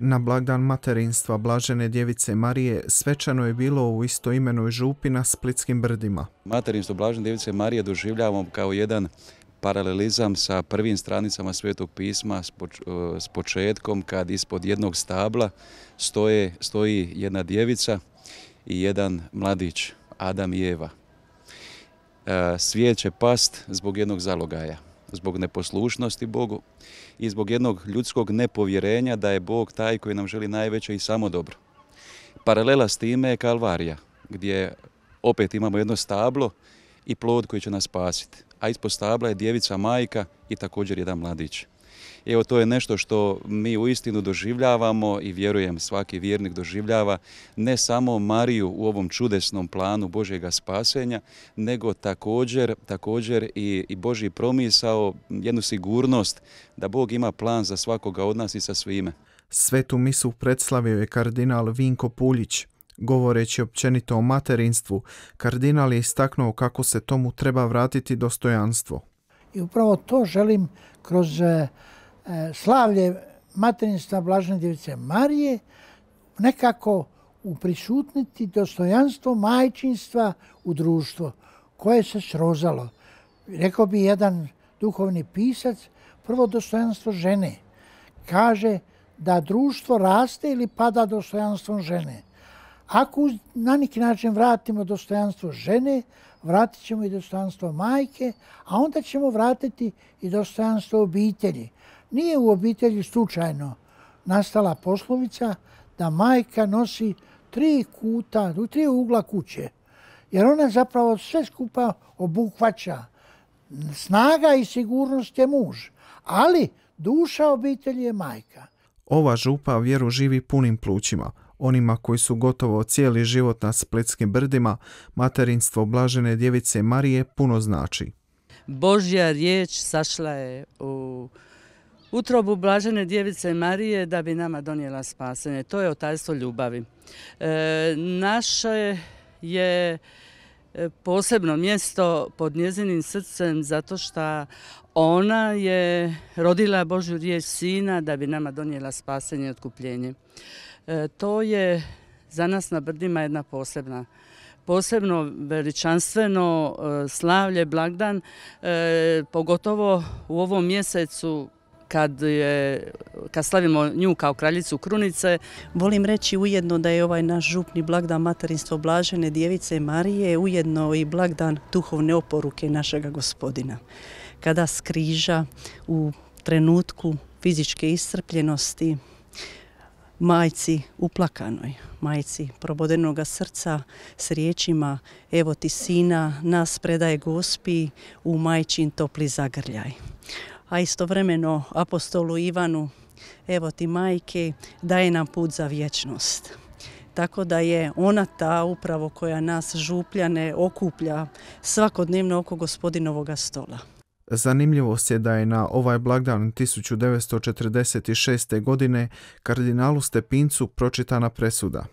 Na blagdan materinstva Blažene djevice Marije svečano je bilo u istoimenoj župi na Splitskim brdima. Materinstvo Blažene djevice Marije doživljavamo kao jedan paralelizam sa prvim stranicama Svetog pisma s e, početkom kad ispod jednog stabla stoje, stoji jedna djevica i jedan mladić, Adam i Eva. E, svijet će past zbog jednog zalogaja zbog neposlušnosti Bogu i zbog jednog ljudskog nepovjerenja da je Bog taj koji nam želi najveće i samo dobro. Paralela s time je Kalvarija, gdje opet imamo jedno stablo i plod koji će nas spasiti. A ispod stabla je djevica majka i također jedan mladić evo to je nešto što mi u istinu doživljavamo i vjerujem svaki vjernik doživljava ne samo Mariju u ovom čudesnom planu Božjega spasenja, nego također, također i, i Božji promisao jednu sigurnost da Bog ima plan za svakoga od nas i sa svime. Svetu misu predslavio je kardinal Vinko Puljić. Govoreći općenito o materinstvu, kardinal je istaknuo kako se tomu treba vratiti dostojanstvo. I upravo to želim kroz e, slavlje materinstva Blažne djevice Marije nekako uprisutniti dostojanstvo majčinstva u društvo koje se srozalo. Rekao bi jedan duhovni pisac, prvo dostojanstvo žene. Kaže da društvo raste ili pada dostojanstvom žene. Ako na neki način vratimo dostojanstvo žene, vratit ćemo i dostojanstvo majke, a onda ćemo vratiti i dostojanstvo obitelji. Nije u obitelji slučajno nastala poslovica da majka nosi tri kuta, tri ugla kuće. Jer ona zapravo sve skupa obuhvaća. Snaga i sigurnost je muž, ali duša obitelji je majka. Ova župa vjeru živi punim plućima – onima koji su gotovo cijeli život na splitskim brdima, materinstvo blažene djevice Marije puno znači. Božja riječ sašla je u utrobu blažene djevice Marije da bi nama donijela spasenje. To je otajstvo ljubavi. E, naše je e, posebno mjesto pod njezinim srcem zato što ona je rodila Božju riječ sina da bi nama donijela spasenje i otkupljenje. E, to je za nas na Brdima jedna posebna posebno veličanstveno e, slavlje, blagdan, e, pogotovo u ovom mjesecu kad, je, kad slavimo nju kao kraljicu Krunice. Volim reći ujedno da je ovaj naš župni blagdan materinstvo Blažene Djevice Marije ujedno i blagdan duhovne oporuke našega gospodina. Kada skriža u trenutku fizičke iscrpljenosti majci uplakanoj, majci probodenoga srca s riječima Evo ti sina, nas predaje gospi u majčin topli zagrljaj. A istovremeno apostolu Ivanu, evo ti majke, daje nam put za vječnost. Tako da je ona ta upravo koja nas župljane okuplja svakodnevno oko gospodinovog stola. Zanimljivost je da je na ovaj blagdan 1946. godine kardinalu Stepincu pročitana presuda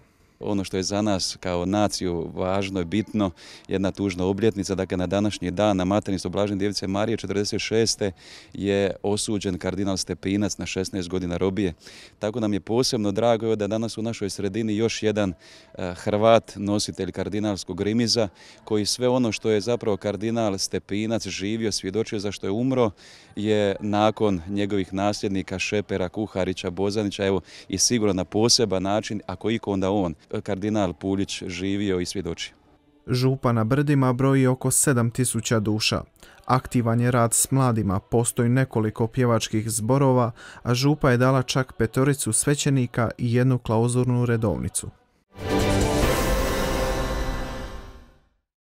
ono što je za nas kao naciju važno i bitno, jedna tužna obljetnica, dakle na današnji dan na materinstvo Blažne djevice Marije 46. je osuđen kardinal Stepinac na 16 godina robije. Tako nam je posebno drago da danas u našoj sredini još jedan eh, Hrvat, nositelj kardinalskog rimiza, koji sve ono što je zapravo kardinal Stepinac živio, svjedočio za što je umro, je nakon njegovih nasljednika Šepera, Kuharića, Bozanića, evo i sigurno na poseban način, ako iko onda on, kardinal Puljić živio i svjedočio. Župa na Brdima broji oko 7000 duša. Aktivan je rad s mladima, postoji nekoliko pjevačkih zborova, a Župa je dala čak petoricu svećenika i jednu klauzurnu redovnicu.